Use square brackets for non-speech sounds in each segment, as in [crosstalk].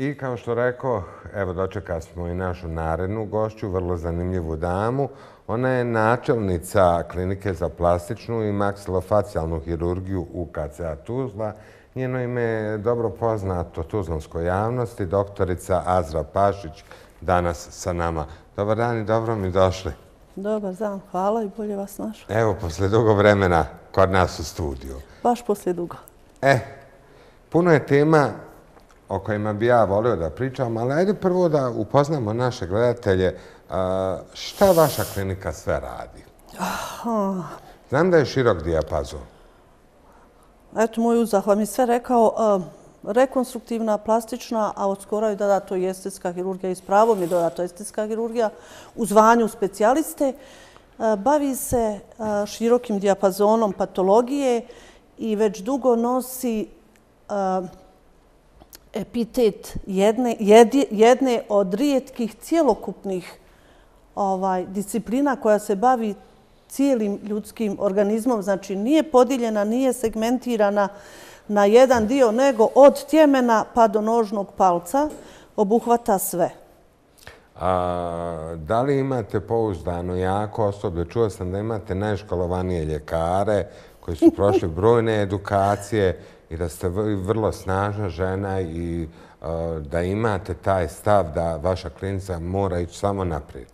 I kao što rekao, evo dočeka smo i našu narednu gošću, vrlo zanimljivu damu. Ona je načelnica klinike za plastičnu i maksilofacijalnu hirurgiju u KCA Tuzla. Njeno ime je dobro poznato tuzlanskoj javnosti, doktorica Azra Pašić, danas sa nama. Dobar dan i dobro mi došli. Dobar dan, hvala i bolje vas našao. Evo, posle dugo vremena kod nas u studiju. Baš posle dugo. E, puno je tema o kojima bi ja volio da pričam, ali ajde prvo da upoznamo naše gledatelje. Šta vaša klinika sve radi? Znam da je širok dijapazon. Eto, moj uzah vam je sve rekao. Rekonstruktivna, plastična, a od skoraju da da, je estetska hirurgija. I s pravom je dodata estetska hirurgija u zvanju specijaliste. Bavi se širokim dijapazonom patologije i već dugo nosi epitet jedne, jedne od rijetkih cijelokupnih ovaj, disciplina koja se bavi cijelim ljudskim organizmom. Znači, nije podiljena, nije segmentirana na jedan dio, nego od tjemena pa do nožnog palca obuhvata sve. A, da li imate pouzdano jako osoblje? Čuo sam da imate najškolovanije ljekare koji su [laughs] prošli brojne edukacije i da ste vrlo snažna žena i da imate taj stav da vaša klinica mora ići samo naprijed.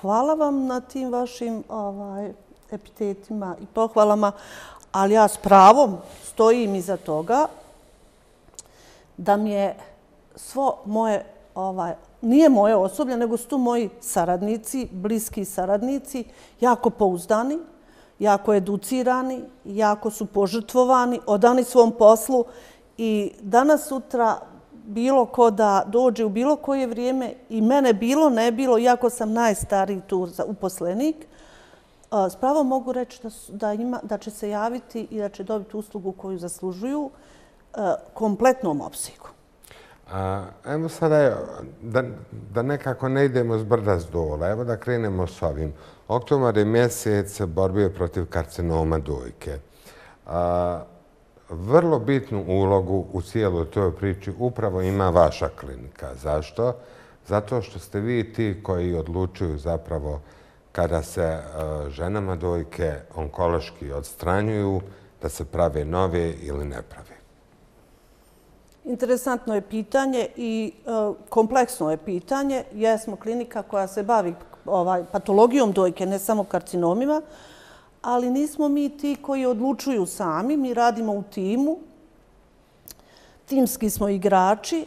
Hvala vam na tim vašim ovaj, epitetima i pohvalama, ali ja s pravom stojim iza toga da mi je svo moje, ovaj, nije moje osoblje, nego su tu moji saradnici, bliski saradnici, jako pouzdani, jako educirani, jako su požrtvovani, odani svom poslu i danas sutra bilo ko da dođe u bilo koje vrijeme i mene bilo ne bilo, iako sam najstariji tu uposlenik, spravo mogu reći da, da, ima, da će se javiti i da će dobiti uslugu koju zaslužuju kompletnom opsiju. Evo sada, da nekako ne idemo s brda s dola, evo da krenemo s ovim. Oktomar je mjesec borbio protiv karcinoma dojke. Vrlo bitnu ulogu u cijelu toj priči upravo ima vaša klinika. Zašto? Zato što ste vi ti koji odlučuju zapravo kada se e, ženama dojke onkološki odstranjuju, da se prave nove ili ne prave. Interesantno je pitanje i e, kompleksno je pitanje. Jesmo klinika koja se bavi ovaj, patologijom dojke, ne samo karcinomima, ali nismo mi ti koji odlučuju sami. Mi radimo u timu, timski smo igrači, e,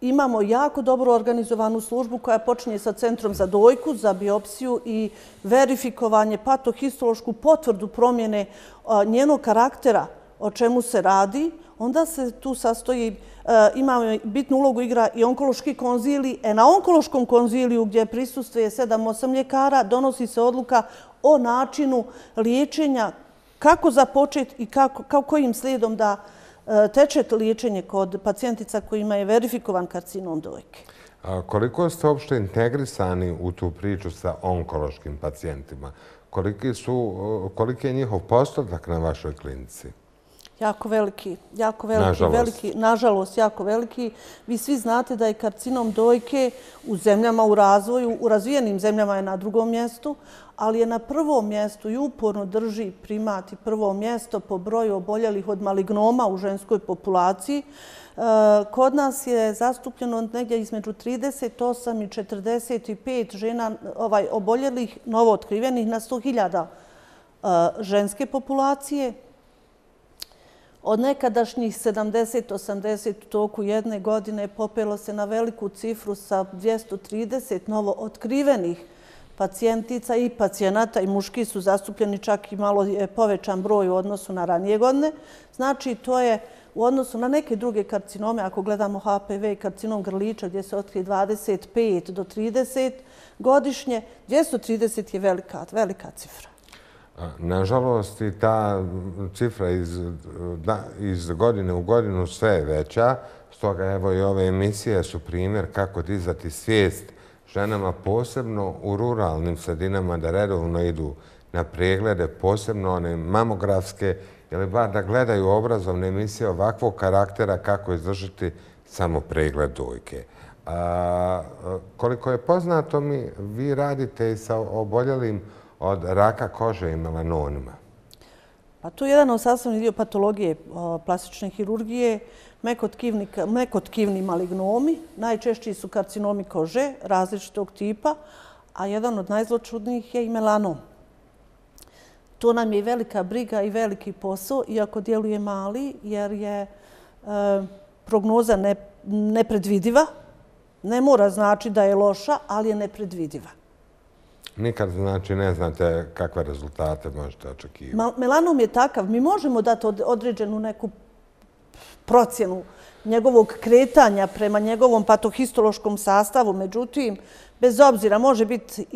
imamo jako dobro organizovanu službu koja počinje sa Centrom za dojku, za biopsiju i verifikovanje patohistološku potvrdu promjene e, njenog karaktera o čemu se radi, onda se tu sastoji, e, ima bitnu ulogu igra i onkološki konzili. E na onkološkom konziliju gdje prisustuje 7-8 ljekara donosi se odluka o načinu liječenja, kako započet i kako, kojim slijedom da e, teče liječenje kod pacijentica kojima je verifikovan karcinom dojke. Koliko ste uopšte integrisani u tu priču sa onkološkim pacijentima? Koliki, su, e, koliki je njihov postotak na vašoj klinici? jako veliki, jako veliki, nažalost jako veliki. Vi svi znate da je karcinom dojke u zemljama u razvoju, u razvijenim zemljama je na drugom mjestu, ali je na prvom mjestu i uporno drži primat i prvo mjesto po broju oboljelih od malignoma u ženskoj populaciji. E, kod nas je zastupljeno negdje između 38 i 45 žena ovaj, oboljelih, novootkrivenih na 100.000 e, ženske populacije. Od nekadašnjih 70-80 u toku jedne godine popelo se na veliku cifru sa 230 novo otkrivenih pacijentica i pacijenata i muški su zastupljeni čak i malo povećan broj u odnosu na ranije godine. Znači, to je u odnosu na neke druge karcinome, ako gledamo HPV i karcinom grliča gdje se otkrije 25 do 30 godišnje, 230 je velika, velika cifra. Nažalost, i ta cifra iz godine u godinu sve je veća. Stoga, evo i ove emisije su primjer kako dizati svijest ženama, posebno u ruralnim sredinama, da redovno idu na preglede, posebno one mamografske, ili bar da gledaju obrazovne emisije ovakvog karaktera kako izdržiti samo pregled dojke. Koliko je poznato mi, vi radite i sa oboljelim učinima, od raka kože i melanonima? Pa to je jedan od sastavnih dio patologije plastične hirurgije. Mekotkivni malignomi, najčešći su karcinomi kože različitog tipa, a jedan od najzločudnijih je i melanom. To nam je velika briga i veliki posao, iako djeluje mali, jer je e, prognoza nepredvidiva. Ne mora znači da je loša, ali je nepredvidiva. Nikad znači ne znate kakve rezultate možete očekivati. Melanom je takav. Mi možemo dati određenu neku procjenu njegovog kretanja prema njegovom patohistološkom sastavu. Međutim, bez obzira, može biti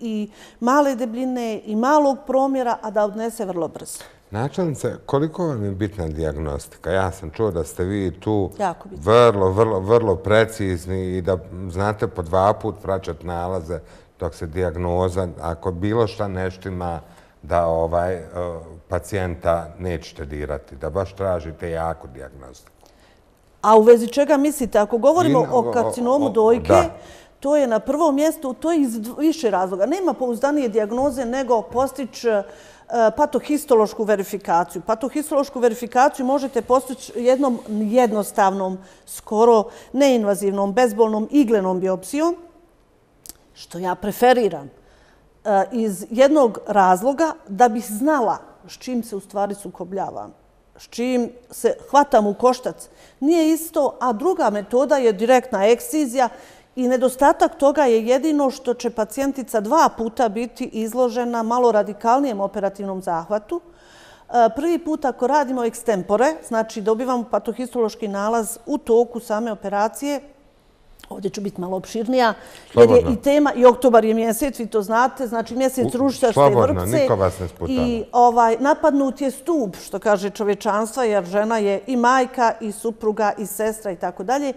i male debljine i malog promjera, a da odnese vrlo brzo. Načelnice, koliko vam je bitna diagnostika? Ja sam čuo da ste vi tu vrlo, vrlo, vrlo precizni i da znate po dva put vraćati nalaze dok se diagnoza, ako bilo šta nešto ima da ovaj eh, pacijenta nećete dirati, da baš tražite jaku diagnozu. A u vezi čega mislite, ako govorimo o karcinomu dojke, to je na prvom mjestu, to je iz više razloga. Nema pouzdanije diagnoze nego postić eh, patohistološku verifikaciju. Patohistološku verifikaciju možete postići jednom jednostavnom, skoro neinvazivnom, bezbolnom iglenom biopsijom što ja preferiram, eh, iz jednog razloga da bih znala s čim se u stvari sukobljavam, s čim se hvatam u koštac. Nije isto, a druga metoda je direktna eksizija i nedostatak toga je jedino što će pacijentica dva puta biti izložena malo radikalnijem operativnom zahvatu. Eh, prvi put ako radimo ekstempore, znači dobivamo patohistološki nalaz u toku same operacije, Ovdje ću biti malo opširnija, jer je i tema, i oktobar je mjesec, vi to znate, znači mjesec rušća što je vrpce i ovaj, napadnut je stup, što kaže čovečanstva, jer žena je i majka, i supruga, i sestra i tako dalje. E,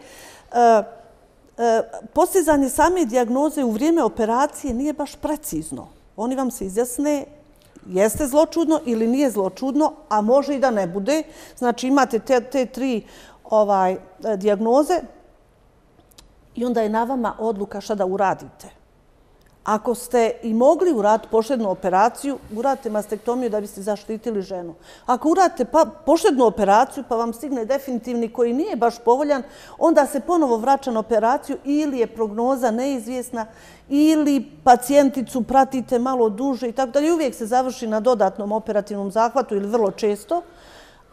e, postizanje same diagnoze u vrijeme operacije nije baš precizno. Oni vam se izjasne jeste zločudno ili nije zločudno, a može i da ne bude. Znači imate te tri ovaj, e, diagnoze, i onda je na vama odluka šta da uradite. Ako ste i mogli uraditi poštednu operaciju, uradite mastektomiju da biste zaštitili ženu. Ako uradite pa, poštednu operaciju pa vam stigne definitivni koji nije baš povoljan, onda se ponovo vraća na operaciju ili je prognoza neizvjesna ili pacijenticu pratite malo duže i tako dalje. Uvijek se završi na dodatnom operativnom zahvatu ili vrlo često.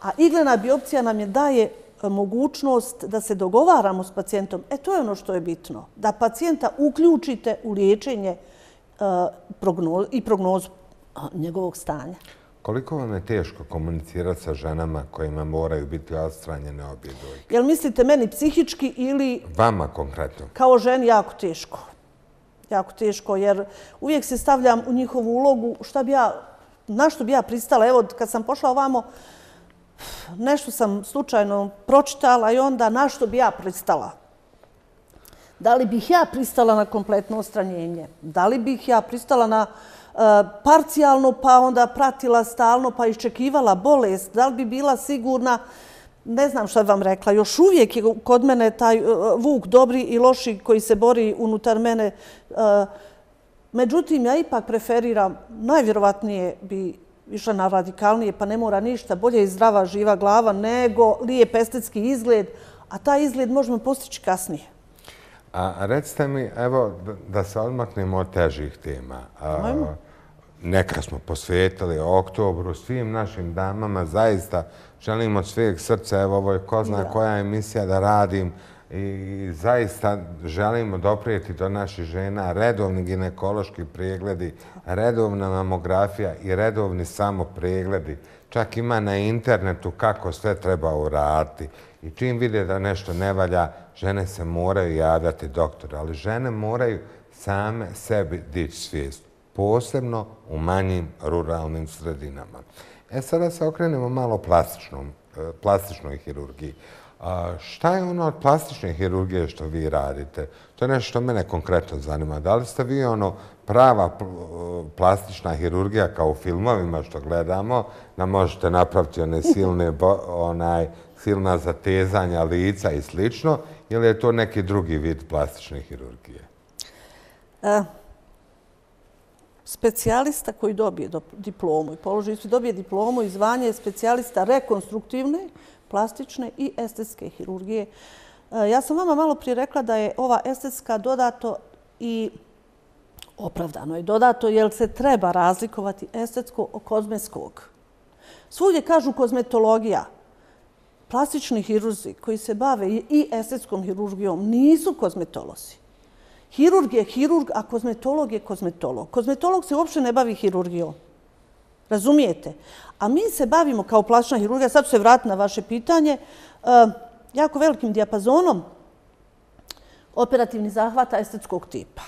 A iglena biopcija nam je daje mogućnost da se dogovaramo s pacijentom, e to je ono što je bitno, da pacijenta uključite u liječenje e, i prognozu njegovog stanja. Koliko vam je teško komunicirati sa ženama kojima moraju biti odstranjene obje dojke? Jel mislite meni psihički ili... Vama konkretno. Kao ženi jako teško. Jako teško jer uvijek se stavljam u njihovu ulogu. Na što bi ja pristala? Evo kad sam pošla ovamo nešto sam slučajno pročitala i onda na što bi ja pristala? Da li bih ja pristala na kompletno ostranjenje? Da li bih ja pristala na e, parcijalno pa onda pratila stalno pa iščekivala bolest? Da li bi bila sigurna? Ne znam što bi vam rekla. Još uvijek je kod mene taj e, vuk dobri i loši koji se bori unutar mene. E, međutim, ja ipak preferiram, najvjerovatnije bi išla na radikalnije, pa ne mora ništa, bolje je zdrava živa glava nego lijep estetski izgled, a taj izgled možemo postići kasnije. A recite mi, evo, da se odmaknemo od težih tema. Ajmo. Neka smo posvijetili oktobru svim našim damama, zaista želimo svijeg srca, evo, ovo je ko zna koja emisija da radim, i zaista želimo doprijeti do naših žena redovni ginekološki pregledi, redovna mamografija i redovni samo pregledi. Čak ima na internetu kako sve treba uraditi. I čim vide da nešto ne valja, žene se moraju javljati doktora. Ali žene moraju same sebi dići svijest. Posebno u manjim ruralnim sredinama. E sada se okrenemo malo plastičnom, e, plastičnoj hirurgiji. Šta je ono od plastične hirurgije što vi radite? To je nešto što mene konkretno zanima. Da li ste vi ono prava e, plastična hirurgija kao u filmovima što gledamo, da možete napraviti one silne, onaj, silna zatezanja lica i slično, ili je to neki drugi vid plastične hirurgije? E, specijalista koji dobije diplomu i položi ispit, dobije diplomu i zvanje specijalista rekonstruktivne, plastične i estetske hirurgije. E, ja sam vama malo prije rekla da je ova estetska dodato i opravdano je dodato, jer se treba razlikovati estetsko od kozmetskog. Svugdje kažu kozmetologija. Plastični hirurzi koji se bave i estetskom hirurgijom nisu kozmetolosi. Hirurg je hirurg, a kozmetolog je kozmetolog. Kozmetolog se uopšte ne bavi hirurgijom. Razumijete? A mi se bavimo kao plaćna hirurgija, sad se vrati na vaše pitanje, e, jako velikim dijapazonom operativnih zahvata estetskog tipa.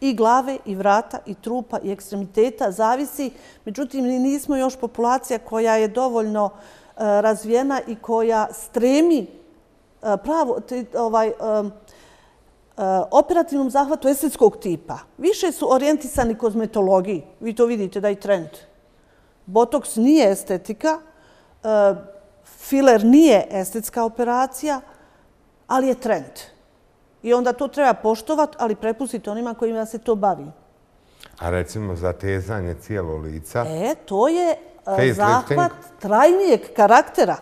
I glave, i vrata, i trupa, i ekstremiteta zavisi. Međutim, nismo još populacija koja je dovoljno e, razvijena i koja stremi e, pravo, ovaj, Eh, operativnom zahvatu estetskog tipa više su orijentisani kozmetologiji. Vi to vidite da je trend. Botoks nije estetika, eh, filer nije estetska operacija, ali je trend. I onda to treba poštovati, ali prepustiti onima kojima se to bavi. A recimo za tezanje cijelo lica? E, to je eh, zahvat trajnijeg karaktera.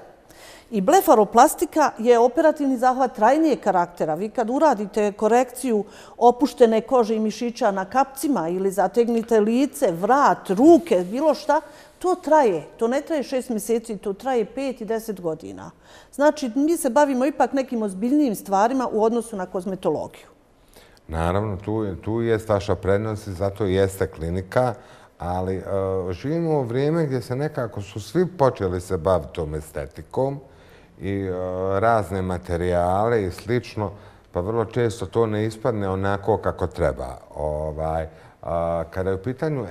I blefaroplastika je operativni zahvat trajnije karaktera. Vi kad uradite korekciju opuštene kože i mišića na kapcima ili zategnite lice, vrat, ruke, bilo šta, to traje. To ne traje šest mjeseci, to traje pet i deset godina. Znači, mi se bavimo ipak nekim ozbiljnijim stvarima u odnosu na kozmetologiju. Naravno, tu, tu je vaša prednost i zato jeste klinika, ali e, živimo u vrijeme gdje se nekako su svi počeli se baviti tom estetikom, i e, razne materijale i slično, pa vrlo često to ne ispadne onako kako treba. Ovaj. Kada je u pitanju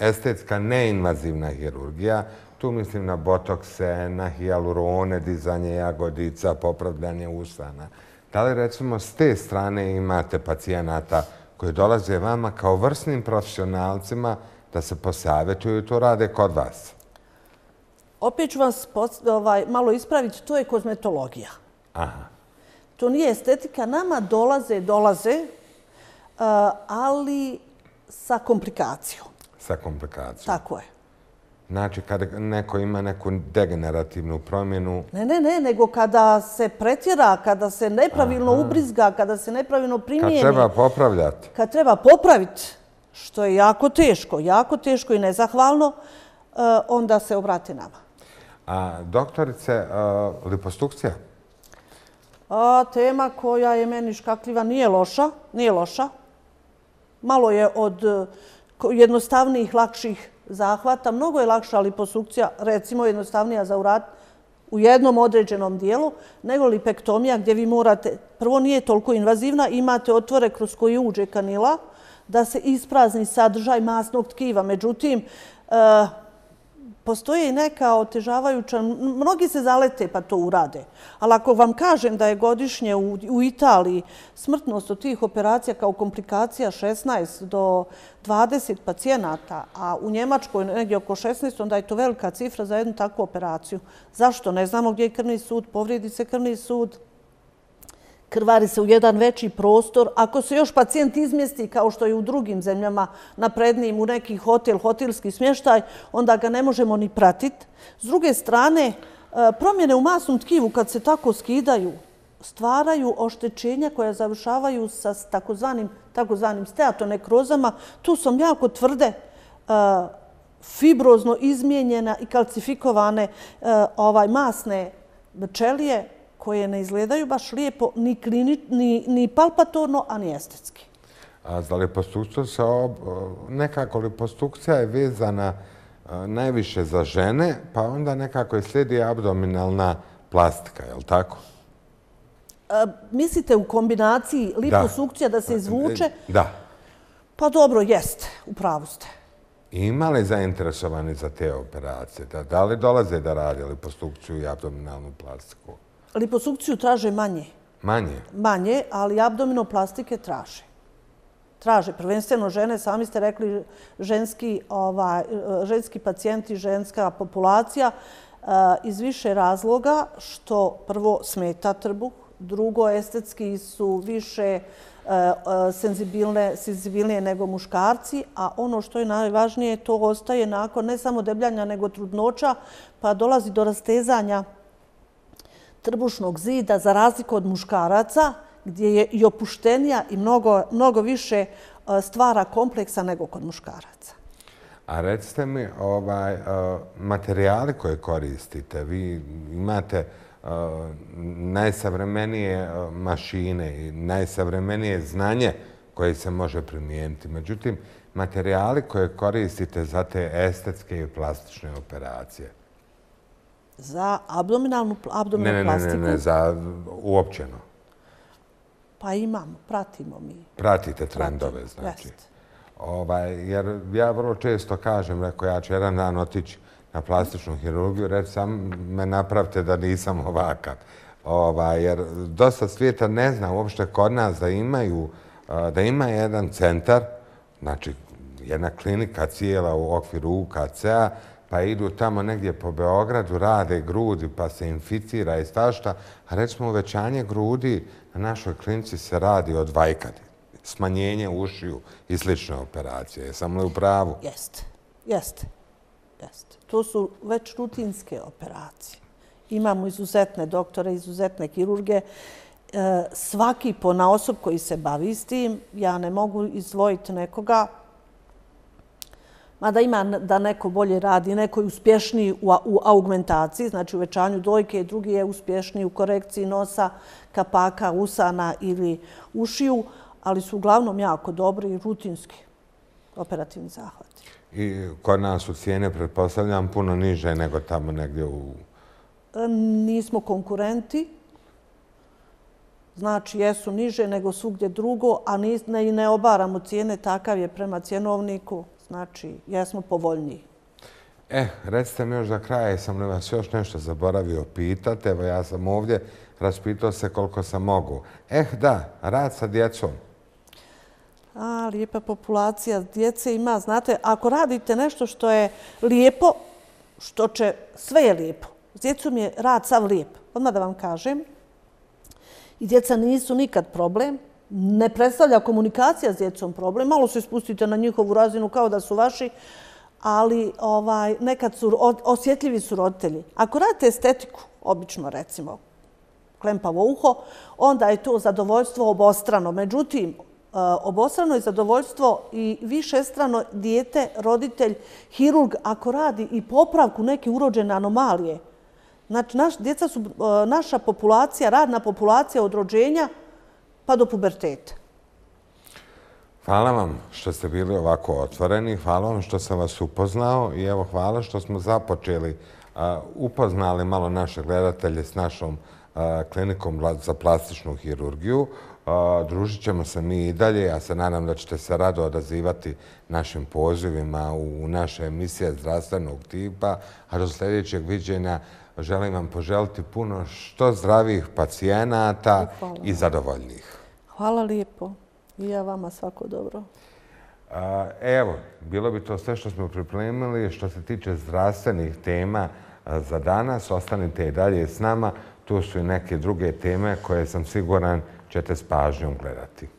estetska neinvazivna hirurgija, tu mislim na botokse, na hialurone, dizanje jagodica, popravljanje usana. Da li recimo s te strane imate pacijenata koji dolaze vama kao vrsnim profesionalcima da se posavetuju i to rade kod vas? Da opet ću vas ovaj, malo ispraviti, to je kozmetologija. To nije estetika. Nama dolaze, dolaze, eh, ali sa komplikacijom. Sa komplikacijom. Tako je. Znači, kada neko ima neku degenerativnu promjenu... Ne, ne, ne, nego kada se pretjera, kada se nepravilno ubrizga, kada se nepravilno primijeni... Kad treba popravljati. Kad treba popraviti, što je jako teško, jako teško i nezahvalno, eh, onda se obrati nama. A Doktorice, lipostukcija? Tema koja je meni škakljiva nije loša. nije loša. Malo je od e, jednostavnijih, lakših zahvata. Mnogo je lakša liposukcija, recimo jednostavnija za urad u jednom određenom dijelu, nego lipektomija gdje vi morate, prvo nije toliko invazivna, imate otvore kroz koji uđe kanila da se isprazni sadržaj masnog tkiva. Međutim, e, postoje neka otežavajuća, mnogi se zalete pa to urade, ali ako vam kažem da je godišnje u Italiji smrtnost od tih operacija kao komplikacija 16 do 20 pacijenata, a u Njemačkoj negdje oko 16, onda je to velika cifra za jednu takvu operaciju. Zašto? Ne znamo gdje je krvni sud, povrijedi se krvni sud, krvari se u jedan veći prostor. Ako se još pacijent izmjesti, kao što je u drugim zemljama, naprednijim u neki hotel, hotelski smještaj, onda ga ne možemo ni pratiti. S druge strane, e, promjene u masnom tkivu, kad se tako skidaju, stvaraju oštećenja koja završavaju sa takozvanim, takozvanim steatonekrozama. Tu sam jako tvrde e, fibrozno izmijenjena i kalcifikovane e, ovaj masne čelije, koje ne izgledaju baš lijepo ni, klinič, ni, palpatorno, a ni estetski. A za liposukciju se nekako liposukcija je vezana e, najviše za žene, pa onda nekako je slijedi abdominalna plastika, je li tako? A, e, mislite u kombinaciji liposukcija da, se izvuče? Da. Pa dobro, jeste, u pravu ste. Ima li zainteresovani za te operacije? Da, da li dolaze da radi liposukciju i abdominalnu plastiku? Liposukciju traže manje. Manje? Manje, ali abdominoplastike traže. Traže. Prvenstveno žene, sami ste rekli, ženski ovaj, pacijenti, ženska populacija, eh, iz više razloga što prvo smeta trbuh, drugo estetski su više eh, eh, senzibilnije nego muškarci, a ono što je najvažnije, to ostaje nakon ne samo debljanja nego trudnoća, pa dolazi do rastezanja trbušnog zida za razliku od muškaraca gdje je i opuštenija i mnogo više e, stvara kompleksa nego kod muškaraca. A recite mi, ovaj, e, materijali koje koristite, vi imate e, najsavremenije mašine i najsavremenije znanje koje se može primijeniti. Međutim, materijale koje koristite za te estetske i plastične operacije, Za abdominalnu plastiku? Ne, ne, ne, ne, za uopćeno. Pa imamo, pratimo mi. Pratite trendove, znači. Ovaj, jer ja vrlo često kažem, reko ja ću jedan dan otići na plastičnu hirurgiju, reći sam me napravite da nisam ovakav. Ovaj, jer dosta svijeta ne zna uopšte kod nas da imaju, da ima jedan centar, znači jedna klinika cijela u okviru UKC-a, pa idu tamo negdje po Beogradu, rade grudi, pa se inficira i stašta. A Recimo, uvećanje grudi na našoj klinici se radi od vajkade. Smanjenje ušiju i slične operacije. Jesam li u pravu? Jeste. Jeste. Jeste. To su već rutinske operacije. Imamo izuzetne doktore, izuzetne kirurge. E, svaki po ponaosob koji se bavi s tim, ja ne mogu izdvojiti nekoga, mada ima da neko bolje radi, neko je uspješniji u augmentaciji, znači u većanju dojke, drugi je uspješniji u korekciji nosa, kapaka, usana ili ušiju, ali su uglavnom jako dobri i rutinski operativni zahvati. I kod nas su cijene, pretpostavljam, puno niže nego tamo negdje u... E, nismo konkurenti. Znači, jesu niže nego svugdje drugo, a ne obaramo cijene, takav je prema cjenovniku. Znači, jesmo povoljniji. E, recite mi još za kraje, sam li vas još nešto zaboravio pitati? Evo, ja sam ovdje raspitao se koliko sam mogu. Eh, da, rad sa djecom. A, lijepa populacija. Djece ima, znate, ako radite nešto što je lijepo, što će, sve je lijepo. S djecom je rad sav lijep, odmah da vam kažem. I djeca nisu nikad problem, ne predstavlja komunikacija s djecom problem. Malo se spustite na njihovu razinu kao da su vaši, ali ovaj, nekad su osjetljivi su roditelji. Ako radite estetiku, obično recimo klempavo uho, onda je to zadovoljstvo obostrano. Međutim, eh, obostrano je zadovoljstvo i više strano dijete, roditelj, hirurg, ako radi i popravku neke urođene anomalije. Znači, eh, naša populacija, radna populacija od rođenja, pa do puberteta. Hvala vam što ste bili ovako otvoreni, hvala vam što sam vas upoznao i evo hvala što smo započeli, upoznali malo naše gledatelje s našom klinikom za plastičnu hirurgiju. Družit ćemo se mi i dalje, ja se nadam da ćete se rado odazivati našim pozivima u naše emisije zdravstvenog tipa, a do sljedećeg viđenja želim vam poželiti puno što zdravih pacijenata i zadovoljnih. Hvala lijepo. I ja vama svako dobro. E, evo, bilo bi to sve što smo pripremili. Što se tiče zdravstvenih tema za danas, ostanite i dalje s nama. Tu su i neke druge teme koje sam siguran ćete s pažnjom gledati.